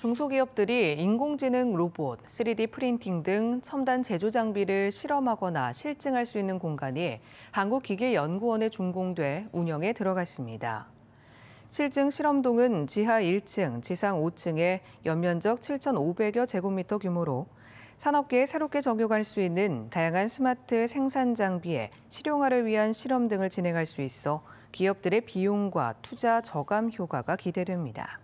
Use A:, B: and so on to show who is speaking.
A: 중소기업들이 인공지능 로봇, 3D 프린팅 등 첨단 제조 장비를 실험하거나 실증할 수 있는 공간이 한국기계연구원에 준공돼 운영에 들어갔습니다. 실증 실험동은 지하 1층, 지상 5층에 연면적 7,500여 제곱미터 규모로 산업계에 새롭게 적용할 수 있는 다양한 스마트 생산 장비의 실용화를 위한 실험 등을 진행할 수 있어 기업들의 비용과 투자 저감 효과가 기대됩니다.